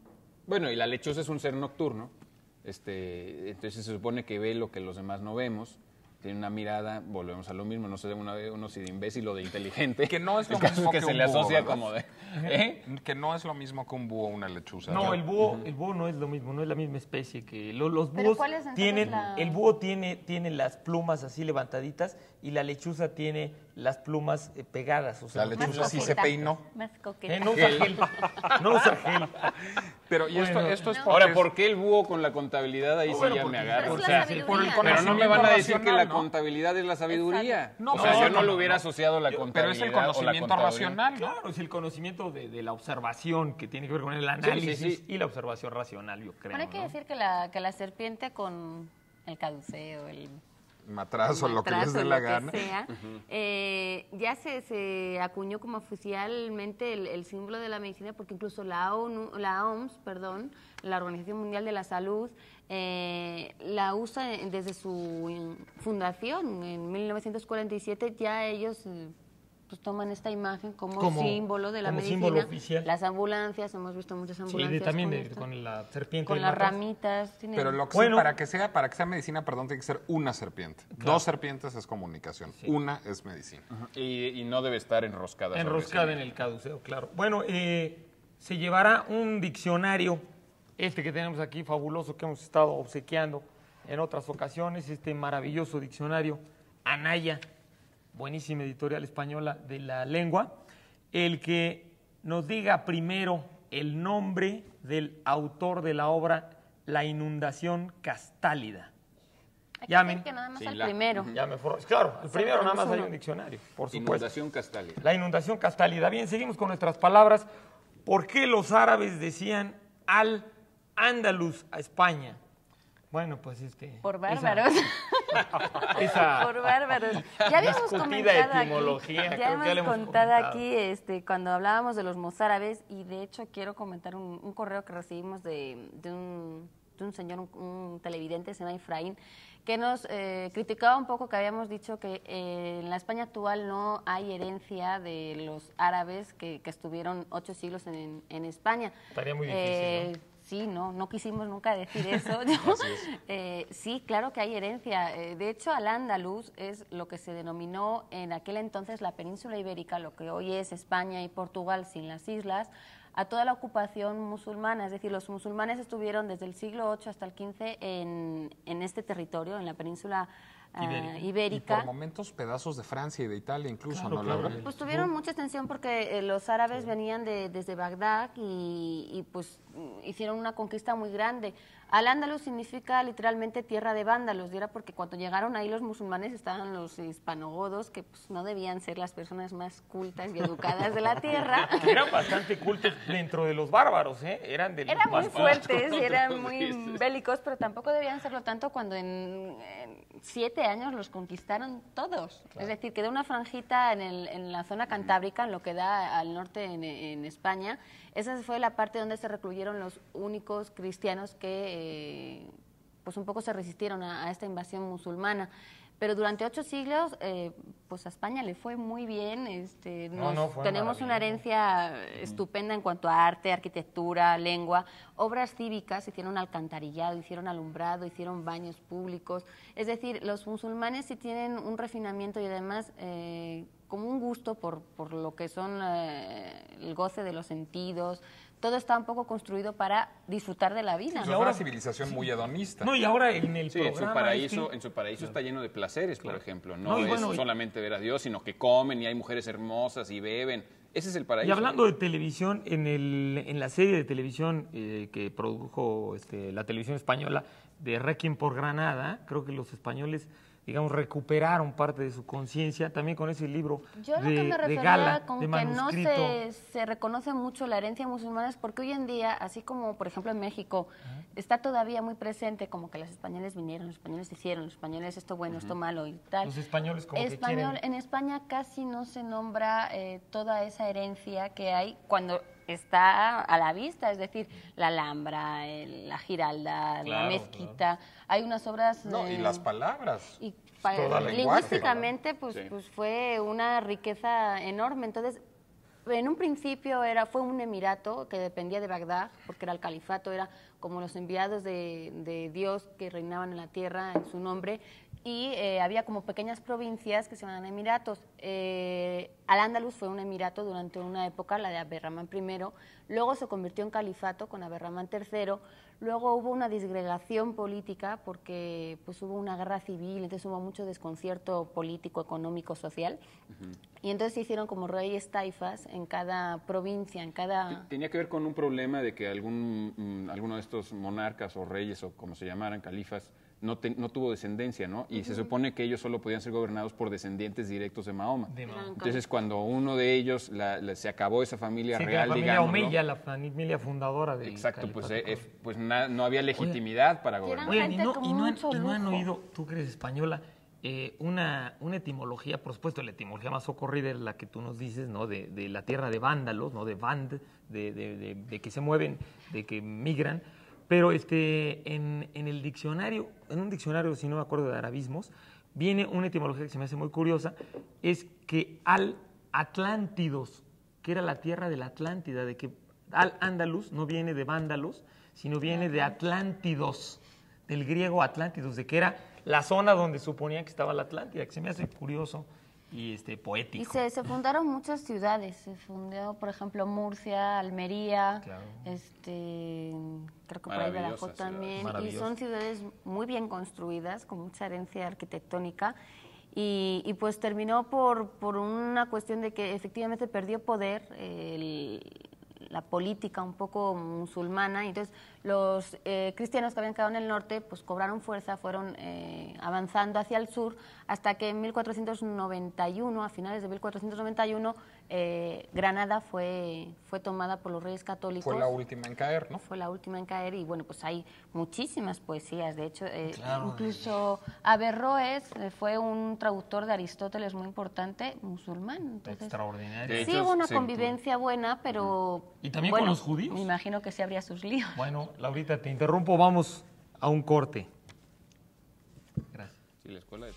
Bueno, y la lechuza es un ser nocturno. Este, entonces se supone que ve lo que los demás no vemos tiene una mirada, volvemos a lo mismo, no sé, de una vez, uno si de imbécil o de inteligente. Que no es lo mismo que, se un le búho, asocia como ¿eh? Que no es lo mismo que un o una lechuza. No, el búho, el búho no es lo mismo, no es la misma especie que los, búhos tienen el búho tiene tiene las plumas así levantaditas y la lechuza tiene las plumas eh, pegadas. O sea, la lechuza sí se peinó. Más coqueta. Eh, no usa gel. No usa gel. Pero y esto, esto es Ahora, ¿por qué el búho con la contabilidad ahí se sí ya me agarra? pero no me van a decir que la contabilidad es la sabiduría. No, o sea, yo no, lo hubiera asociado a la contabilidad. Pero es el conocimiento racional. Claro, es el conocimiento de, la observación que tiene que ver con el análisis y la observación racional, yo creo. Pero hay que decir que la, que la serpiente con el caduceo, el matrazo, o lo que les la gana. Sea. Eh, ya se, se, acuñó como oficialmente el, símbolo de la medicina porque incluso la, ONU, la OMS, perdón, la Organización Mundial de la Salud, eh, la usa desde su fundación en 1947, ya ellos pues toman esta imagen como, símbolo de la medicina. Las ambulancias, hemos visto muchas ambulancias. Sí, también con, la serpiente. Con las ramitas. Pero lo que para que sea, para que sea medicina, perdón, tiene que ser una serpiente. Dos serpientes es comunicación. Una es medicina. Y, no debe estar enroscada. Enroscada en el caduceo, claro. Bueno, eh, se llevará un diccionario, este que tenemos aquí, fabuloso, que hemos estado obsequiando en otras ocasiones, este maravilloso diccionario, Anaya buenísima editorial española de la lengua, el que nos diga primero el nombre del autor de la obra La inundación castálida. Hay Llamen. Que nada más primero. claro, el primero nada más pues hay un diccionario, por supuesto. Inundación castálida. La inundación castálida. Bien, seguimos con nuestras palabras. ¿Por qué los árabes decían al Andalus a España? Bueno, pues que... Este, por bárbaros. por bárbaros. Ya habíamos comentado etimología, aquí. Ya hemos contado, aquí este, cuando hablábamos de los mozárabes, y de hecho quiero comentar un, correo que recibimos de, de, un, señor, un, televidente, se llama Efraín, que nos eh, criticaba un poco que habíamos dicho que eh, en la España actual no hay herencia de los árabes que, estuvieron ocho siglos en, España. Estaría muy difícil. Eh, sí, no, no quisimos nunca decir eso. Eh, sí, claro que hay herencia. Eh, de hecho, al andaluz es lo que se denominó en aquel entonces la península ibérica, lo que hoy es España y Portugal sin las islas, a toda la ocupación musulmana. Es decir, los musulmanes estuvieron desde el siglo VIII hasta el XV en, en este territorio, en la península ibérica Ah, ibérica. Y por momentos pedazos de Francia y de Italia incluso, ¿no, Pues tuvieron mucha tensión porque eh, los árabes venían de, desde Bagdad y, pues mm, hicieron una conquista muy grande. Al-Ándalus significa literalmente tierra de vándalos, y era porque cuando llegaron ahí los musulmanes estaban los hispanogodos, que pues no debían ser las personas más cultas y educadas de la tierra. eran bastante cultos dentro de los bárbaros, ¿eh? Eran de Eran muy fuertes, y eran muy bélicos, pero tampoco debían serlo tanto cuando en, en siete años los conquistaron todos. Es decir, quedó una franjita en, el, la zona cantábrica, en lo que da al norte en, España. Esa fue la parte donde se recluyeron los únicos cristianos que, eh, pues un poco se resistieron a esta invasión musulmana pero durante ocho siglos, eh, pues a España le fue muy bien. Este, tenemos una herencia mm. estupenda en cuanto a arte, arquitectura, lengua, obras cívicas, hicieron alcantarillado, hicieron alumbrado, hicieron baños públicos. Es decir, los musulmanes sí tienen un refinamiento y además eh, como un gusto por, por lo que son eh, el goce de los sentidos, todo está un poco construido para disfrutar de la vida. es pues civilización muy adonista. No, y ahora en el programa, en su paraíso, este- en su paraíso está lleno de placeres, por ejemplo. No, es solamente ver a Dios, sino que comen y hay mujeres hermosas y beben. Ese es el paraíso. Y hablando de televisión, en, el, en la serie de televisión eh, que produjo este, la televisión española de Requiem por Granada, creo que los españoles digamos, recuperaron parte de su conciencia, también con ese libro Yo de, lo que me refería con que no se, reconoce mucho la herencia musulmana es porque hoy en día, así como por ejemplo en México, está todavía muy presente como que los españoles vinieron, los españoles hicieron, los españoles esto bueno, esto malo y tal. Los españoles como que quieren... En España casi no se nombra eh, toda esa herencia que hay cuando está a la vista, es decir, la Alhambra, la Giralda, la Mezquita, hay unas obras... No, y eh, las palabras. Y lingüísticamente, pues, pues fue una riqueza enorme. Entonces, en un principio era, fue un emirato que dependía de Bagdad, porque era el califato, era como los enviados de, de Dios que reinaban en la tierra en su nombre, y eh, había como pequeñas provincias que se llamaban emiratos. Eh, Al-Ándalus fue un emirato durante una época, la de aberramán I, luego se convirtió en califato con aberramán III, luego hubo una disgregación política porque pues, hubo una guerra civil, entonces hubo mucho desconcierto político, económico, social, y entonces se hicieron como reyes taifas en cada provincia, en cada... Tenía que ver con un problema de que algún, mm, alguno de estos monarcas o reyes o como se llamaran, califas, no, tuvo descendencia, ¿no? Y se supone que ellos solo podían ser gobernados por descendientes directos de Mahoma. Entonces, cuando uno de ellos se acabó esa familia real, La familia humilla, la familia fundadora de. Exacto, pues, eh, pues no había legitimidad para gobernar. Oye, y, no, han, oído, tú crees española, eh, una, etimología, por supuesto, la etimología más ocurrida es la que tú nos dices, ¿no? De, la tierra de vándalos, ¿no? De band, de, que se mueven, de que migran. Pero este, en, el diccionario, en un diccionario, si no me acuerdo de arabismos, viene una etimología que se me hace muy curiosa, es que al Atlántidos, que era la tierra de la Atlántida, de que al Andalus no viene de vándalos, sino viene de Atlántidos, del griego Atlántidos, de que era la zona donde suponía que estaba la Atlántida, que se me hace curioso y este poético. Y se, fundaron muchas ciudades, se fundó, por ejemplo, Murcia, Almería, este, creo que por ahí también, y son ciudades muy bien construidas, con mucha herencia arquitectónica, y, pues terminó por, por, una cuestión de que efectivamente perdió poder el, la política un poco musulmana. Entonces, los eh, cristianos que habían quedado en el norte, pues cobraron fuerza, fueron eh, avanzando hacia el sur, hasta que en 1491, a finales de 1491, eh, Granada fue, fue tomada por los Reyes Católicos. Fue la última en caer, ¿no? Fue la última en caer y bueno, pues hay muchísimas poesías. De hecho, eh, incluso Averroes eh, fue un traductor de Aristóteles muy importante, musulmán. Extraordinario. sí, hubo una convivencia buena, pero... Y también con los judíos. Me imagino que se habría sus líos. Bueno, Laurita, te interrumpo, vamos a un corte. Gracias. Sí, la escuela de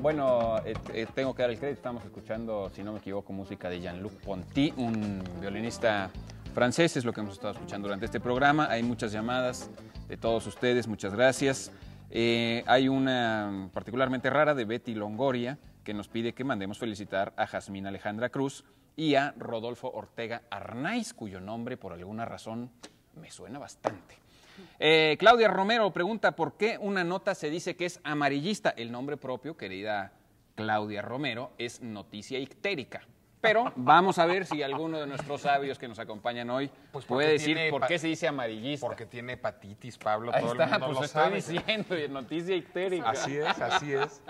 Bueno, eh, eh, tengo que dar el crédito, estamos escuchando, si no me equivoco, música de Jean-Luc Ponty, un violinista francés, es lo que hemos estado escuchando durante este programa. Hay muchas llamadas de todos ustedes, muchas gracias. Eh, hay una particularmente rara de Betty Longoria, que nos pide que mandemos felicitar a Jazmín Alejandra Cruz y a Rodolfo Ortega Arnaiz, cuyo nombre por alguna razón me suena bastante. Eh, Claudia Romero pregunta por qué una nota se dice que es amarillista. El nombre propio, querida Claudia Romero, es noticia ictérica. Pero vamos a ver si alguno de nuestros sabios que nos acompañan hoy pues puede decir por qué se dice amarillista. Porque tiene hepatitis, Pablo. todo el mundo pues lo estoy diciendo, y noticia histérica. Así es, así es.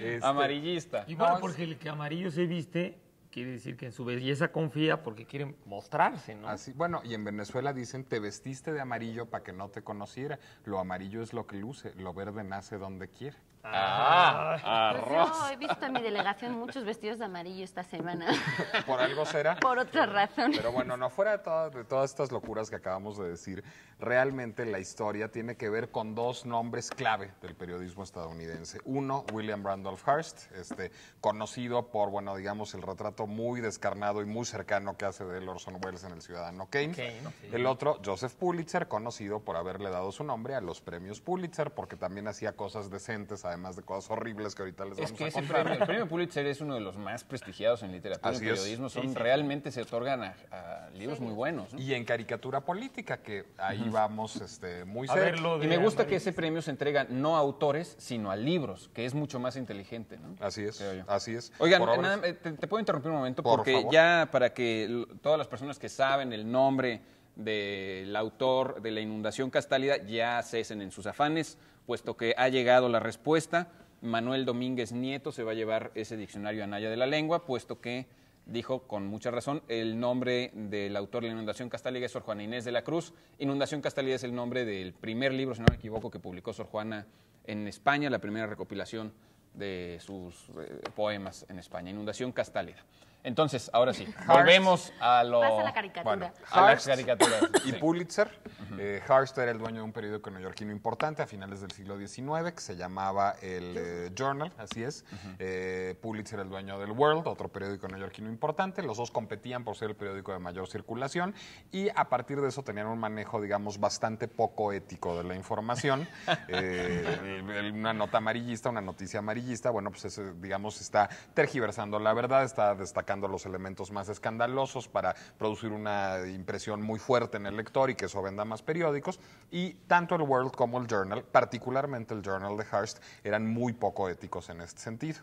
Este, amarillista. Y porque el que amarillo se viste quiere decir que en su belleza confía porque quiere mostrarse, ¿no? Así, bueno, y en Venezuela dicen, te vestiste de amarillo para que no te conociera. Lo amarillo es lo que luce, lo verde nace donde quiere. Ah, arroz. Yo pues he visto a mi delegación muchos vestidos de amarillo esta semana. ¿Por algo será? Por otra razón. Pero bueno, no fuera de, todas, estas locuras que acabamos de decir, realmente la historia tiene que ver con dos nombres clave del periodismo estadounidense. Uno, William Randolph Hearst, este, conocido por, bueno, digamos, el retrato muy descarnado y muy cercano que hace de Orson Welles en El Ciudadano Kane. El otro, Joseph Pulitzer, conocido por haberle dado su nombre a los premios Pulitzer, porque también hacía cosas decentes a además de cosas horribles que ahorita les vamos es a contar. el premio Pulitzer es uno de los más prestigiados en literatura y periodismo. Realmente se otorgan a, libros muy buenos. Y en caricatura política, que ahí vamos este, muy cerca. y me gusta que ese premio se entrega no a autores, sino a libros, que es mucho más inteligente. Así es. Así es. Oigan, eh, te, puedo interrumpir un momento, porque ya para que todas las personas que saben el nombre del autor de la inundación Castálida ya cesen en sus afanes, puesto que ha llegado la respuesta. Manuel Domínguez Nieto se va a llevar ese diccionario Anaya de la lengua, puesto que dijo con mucha razón el nombre del autor de la inundación Castálida es Sor Juana Inés de la Cruz. Inundación Castálida es el nombre del primer libro, si no me equivoco, que publicó Sor Juana en España, la primera recopilación de sus eh, poemas en España, Inundación Castálida. Entonces, ahora sí, volvemos a lo... Pasa la caricatura. a Y Pulitzer. Harst eh, era el dueño de un periódico neoyorquino importante a finales del siglo XIX que se llamaba el eh, Journal, así es. Eh, Pulitzer el dueño del World, otro periódico neoyorquino importante. Los dos competían por ser el periódico de mayor circulación y a partir de eso tenían un manejo, digamos, bastante poco ético de la información. una nota amarillista, una noticia amarillista, bueno, pues, digamos, está tergiversando la verdad, está destacando los elementos más escandalosos para producir una impresión muy fuerte en el lector y que eso venda más periódicos. Y tanto el World como el Journal, particularmente el Journal de Hearst, eran muy poco éticos en este sentido.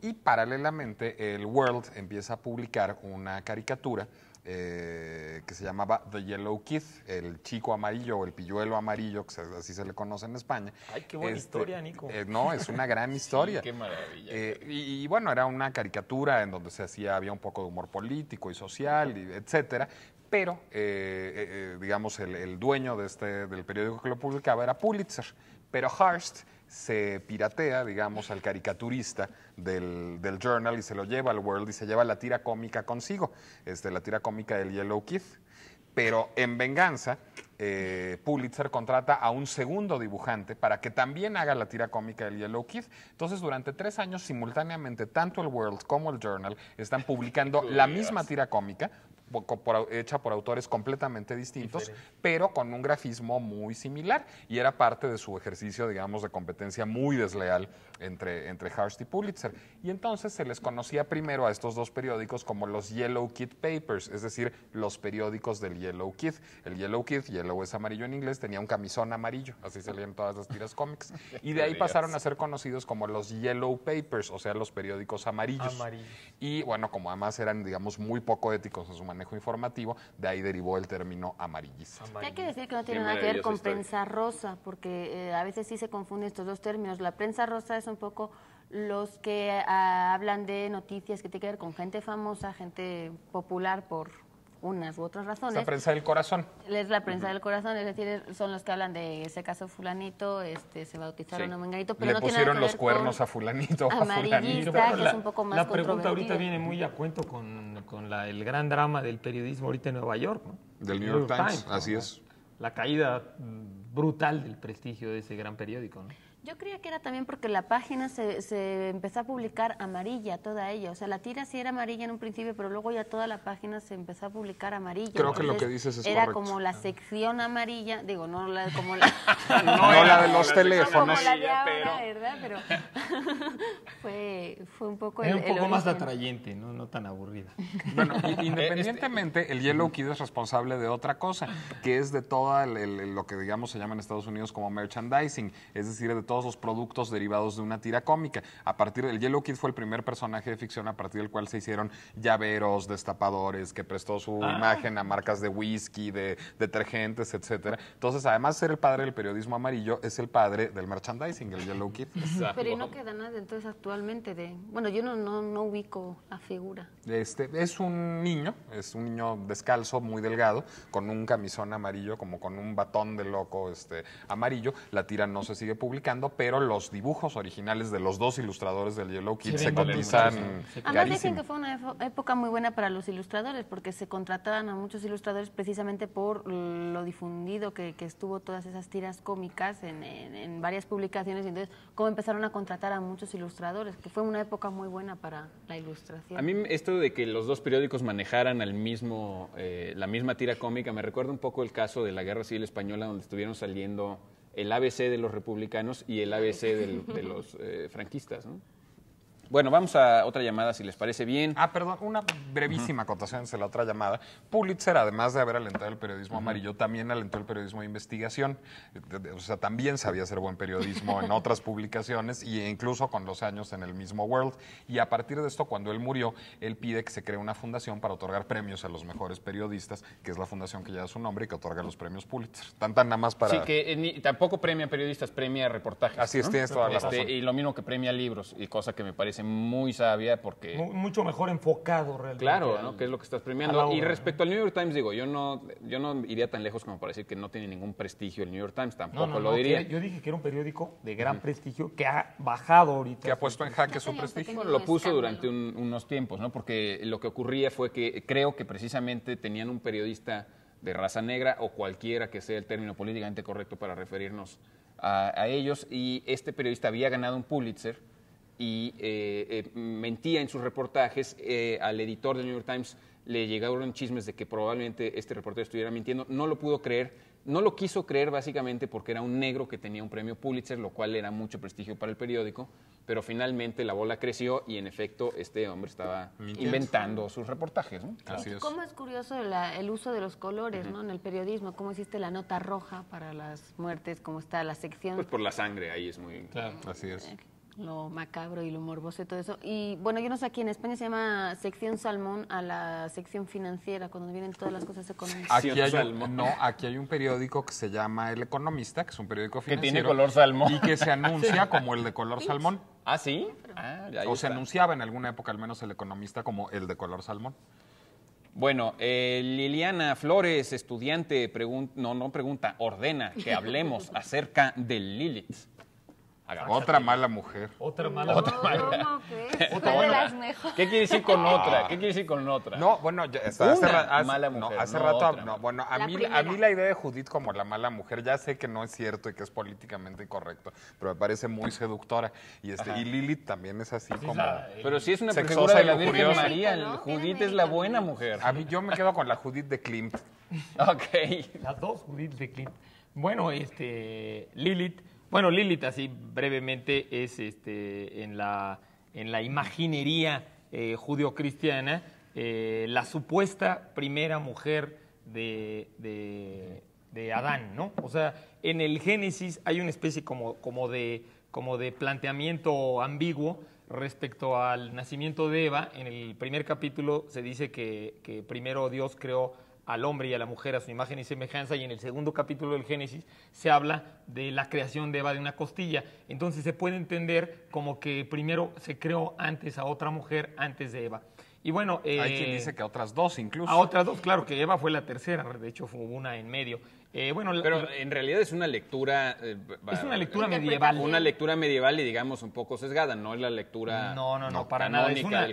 Y paralelamente el World empieza a publicar una caricatura eh, que se llamaba The Yellow Kid, el chico amarillo o el pilluelo amarillo, que así se le conoce en España. Ay, qué buena este, historia, Nico. Eh, no, es una gran historia. qué maravilla. Eh, y, bueno, era una caricatura en donde se hacía, había un poco de humor político y social, y etcétera. Pero, digamos, el, el dueño de este, del periódico que lo publicaba era Pulitzer. Pero Hearst se piratea, digamos, al caricaturista del, Journal y se lo lleva al World y se lleva la tira cómica consigo, este, la tira cómica del Yellow Kid. Pero en venganza, eh, Pulitzer contrata a un segundo dibujante para que también haga la tira cómica del Yellow Kid. Entonces, durante tres años, simultáneamente, tanto el World como el Journal están publicando la misma tira cómica, hecha por autores completamente distintos, pero con un grafismo muy similar y era parte de su ejercicio, digamos, de competencia muy desleal entre, entre Hearst y Pulitzer. Y entonces se les conocía primero a estos dos periódicos como los Yellow Kid Papers, es decir, los periódicos del Yellow Kid. El Yellow Kid, Yellow es amarillo en inglés, tenía un camisón amarillo, así salían todas las tiras cómics. Y de ahí pasaron a ser conocidos como los Yellow Papers, o sea, los periódicos amarillos. Y bueno, como además eran, digamos, muy poco éticos en su manera manejo informativo, de ahí derivó el término amarillista. Hay que decir que no tiene nada que ver con prensa rosa, porque eh, a veces sí se confunden estos dos términos. La prensa rosa es un poco los que ah, hablan de noticias que tienen que ver con gente famosa, gente popular por unas u otras razones. La prensa del corazón. Es la prensa del corazón, es decir, son los que hablan de ese caso fulanito, este, se bautizaron a menganito, pero Le pusieron los cuernos a fulanito. a fulanito. La pregunta ahorita viene muy a cuento con, la, el gran drama del periodismo ahorita en Nueva York. ¿no? Del New York, Times, así es. La caída mm, brutal del prestigio de ese gran periódico. ¿no? Yo creía que era también porque la página se, se, empezó a publicar amarilla, toda ella. O sea, la tira sí era amarilla en un principio, pero luego ya toda la página se empezó a publicar amarilla. Creo que lo que dices es Era como la ah. sección amarilla, digo, no la como la... no, la de los teléfonos. la de ¿verdad? Pero fue, un poco... un poco más atrayente, ¿no? no tan aburrida. Bueno, eh, este, independientemente, el Yellow Kid es responsable de otra cosa, que es de todo lo que, digamos, se llama en Estados Unidos como merchandising. Es decir, de todo los productos derivados de una tira cómica. A partir del Yellow Kid fue el primer personaje de ficción a partir del cual se hicieron llaveros, destapadores, que prestó su ah. imagen a marcas de whisky, de detergentes, etcétera. Entonces, además de ser el padre del periodismo amarillo, es el padre del merchandising, el Yellow Kid. Pero y no queda nada entonces actualmente de, bueno, yo no, no, no ubico la figura. Este, es un niño, es un niño descalzo, muy delgado, con un camisón amarillo, como con un batón de loco este, amarillo. La tira no se sigue publicando pero los dibujos originales de los dos ilustradores del Yellow Kid se cotizan. Además dicen que fue una época muy buena para los ilustradores, porque se contrataban a muchos ilustradores precisamente por lo difundido que, estuvo todas esas tiras cómicas en, varias publicaciones, y entonces cómo empezaron a contratar a muchos ilustradores, que fue una época muy buena para la ilustración. A mí esto de que los dos periódicos manejaran al mismo, eh, la misma tira cómica me recuerda un poco el caso de la Guerra Civil Española, donde estuvieron saliendo el ABC de los republicanos y el ABC de los eh, franquistas. ¿no? Bueno, vamos a otra llamada si les parece bien. Ah, perdón, una brevísima acotación de la otra llamada. Pulitzer, además de haber alentado el periodismo amarillo, también alentó el periodismo de investigación. O sea, también sabía hacer buen periodismo en otras publicaciones e incluso con los años en el mismo World. Y a partir de esto, cuando él murió, él pide que se cree una fundación para otorgar premios a los mejores periodistas, que es la fundación que lleva su nombre y que otorga los premios Pulitzer. Tan, nada más para... Sí, que tampoco premia periodistas, premia reportajes. Así es, tienes toda la este, razón. Y lo mismo que premia libros, y cosa que me parece muy sabia porque... Mucho mejor enfocado realmente. Claro, ¿no? que es lo que estás premiando. y respecto al New York Times, digo, yo no, iría tan lejos como para decir que no tiene ningún prestigio el New York Times, tampoco lo diría. Yo dije que era un periódico de gran prestigio que ha bajado ahorita. Que ha puesto en jaque su prestigio. lo puso durante unos tiempos, ¿no? Porque lo que ocurría fue que creo que precisamente tenían un periodista de raza negra o cualquiera que sea el término políticamente correcto para referirnos a ellos y este periodista había ganado un Pulitzer y eh, eh, mentía en sus reportajes. Eh, al editor del New York Times le llegaron chismes de que probablemente este reportero estuviera mintiendo. No lo pudo creer, no lo quiso creer básicamente porque era un negro que tenía un premio Pulitzer, lo cual era mucho prestigio para el periódico. Pero finalmente la bola creció y en efecto este hombre estaba inventando sus reportajes. ¿Cómo es curioso el uso de los colores ¿no? en el periodismo? ¿Cómo hiciste la nota roja para las muertes? ¿Cómo está la sección? Pues por la sangre, ahí es muy... Claro. Así es lo macabro y lo morboso y todo eso. Y bueno, yo no sé, aquí en España se llama sección salmón a la sección financiera, cuando vienen todas las cosas económicas. Aquí hay, no, aquí hay un periódico que se llama El Economista, que es un periódico financiero. Que tiene color salmón. Y que se anuncia como el de color salmón. ¿Ah, sí? Ah, o se anunciaba en alguna época al menos El Economista como el de color salmón. Bueno, eh, Liliana Flores, estudiante, no, no pregunta, ordena que hablemos acerca del Lilith. Otra mala mujer. Otra mala otra mujer. no, ¿Qué? Otra ¿Qué quiere decir con otra? Ah. ¿Qué quiere decir con otra? No, bueno, hace, rato. No, bueno, a mí, a mí la idea de Judith como la mala mujer, ya sé que no es cierto y que es políticamente incorrecto, pero me parece muy seductora. Y, este, y Lilith también es así como. Eh, pero sí es una persona de la Virgen María. Judith es la buena mujer. A mí yo me quedo con la Judith de Klimt. ok. Las dos Judith de Klimt. Bueno, este, Lilith bueno, Lilith, así brevemente, es este, en, la, en la imaginería eh, judio-cristiana eh, la supuesta primera mujer de, de, Adán, ¿no? O sea, en el Génesis hay una especie como, de, como de planteamiento ambiguo respecto al nacimiento de Eva. En el primer capítulo se dice que primero Dios creó al hombre y a la mujer a su imagen y semejanza, y en el segundo capítulo del Génesis se habla de la creación de Eva de una costilla. Entonces se puede entender como que primero se creó antes a otra mujer antes de Eva. Y bueno, hay quien eh, dice que a otras dos incluso. A otras dos, claro, que Eva fue la tercera, de hecho fue una en medio. Eh, pero en realidad es una lectura. Eh, es una lectura medieval. Una lectura medieval y digamos un poco sesgada, no es la lectura. No, no, no, para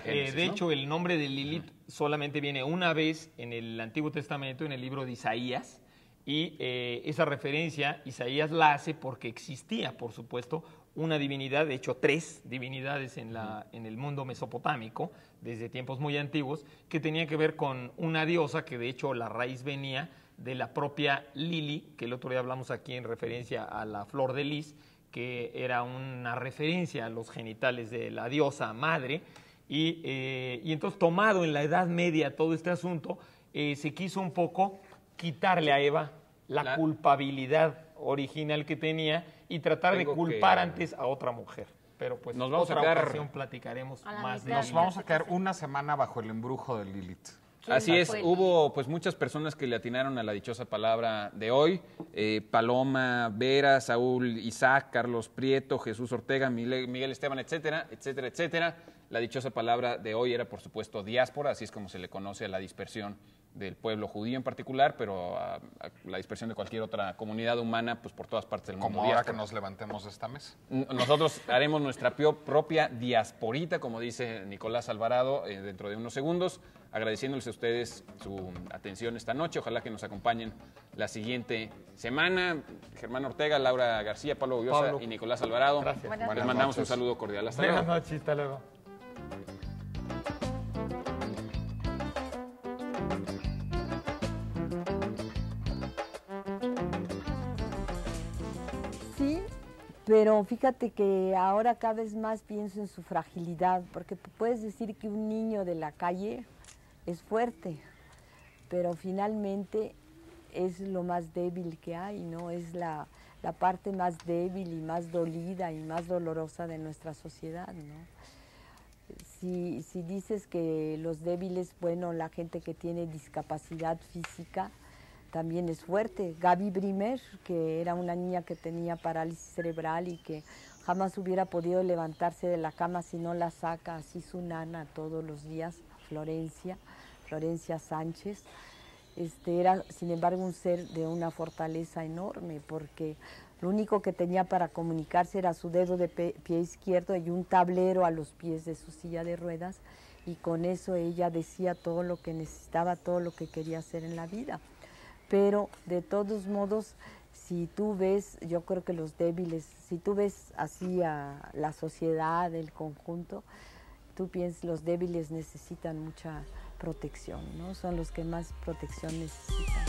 eh, de hecho, el nombre de Lilith solamente viene una vez en el Antiguo Testamento, en el libro de Isaías. Y esa referencia Isaías la hace porque existía, por supuesto, una divinidad, de hecho tres divinidades en, la, en el mundo mesopotámico, desde tiempos muy antiguos, que tenía que ver con una diosa que de hecho la raíz venía de la propia Lili, que el otro día hablamos aquí en referencia a la flor de lis, que era una referencia a los genitales de la diosa madre. Y, eh, y entonces, tomado en la Edad Media todo este asunto, eh, se quiso un poco quitarle a Eva la, culpabilidad original que tenía y tratar de culpar antes a otra mujer. Pero pues nos vamos a platicaremos más Nos vamos a quedar una semana bajo el embrujo de Lilith. Así es, pues. hubo pues muchas personas que le atinaron a la dichosa palabra de hoy. Eh, Paloma Vera, Saúl Isaac, Carlos Prieto, Jesús Ortega, Miguel Esteban, etcétera, etcétera, etcétera. La dichosa palabra de hoy era, por supuesto, diáspora, así es como se le conoce a la dispersión del pueblo judío en particular, pero a, la dispersión de cualquier otra comunidad humana, pues por todas partes del mundo. Como ahora que nos levantemos esta mesa. Nosotros haremos nuestra propia diasporita, como dice Nicolás Alvarado, eh, dentro de unos segundos, agradeciéndoles a ustedes su atención esta noche. Ojalá que nos acompañen la siguiente semana. Germán Ortega, Laura García, Pablo y Nicolás Alvarado. Les mandamos un saludo cordial. Hasta luego. Buenas noches, hasta luego. Sí, pero fíjate que ahora cada vez más pienso en su fragilidad, porque puedes decir que un niño de la calle es fuerte, pero finalmente es lo más débil que hay, ¿no? Es la, parte más débil y más dolida y más dolorosa de nuestra sociedad, ¿no? si, dices que los débiles, bueno, la gente que tiene discapacidad física también es fuerte. Gaby Brimer, que era una niña que tenía parálisis cerebral y que jamás hubiera podido levantarse de la cama si no la saca así su nana todos los días, Florencia, Florencia Sánchez. Este, era, sin embargo, un ser de una fortaleza enorme, porque lo único que tenía para comunicarse era su dedo de pie izquierdo y un tablero a los pies de su silla de ruedas y con eso ella decía todo lo que necesitaba, todo lo que quería hacer en la vida. Pero de todos modos, si tú ves, yo creo que los débiles, si tú ves así a la sociedad, el conjunto, tú piensas, los débiles necesitan mucha protección, ¿no? Son los que más protección necesitan.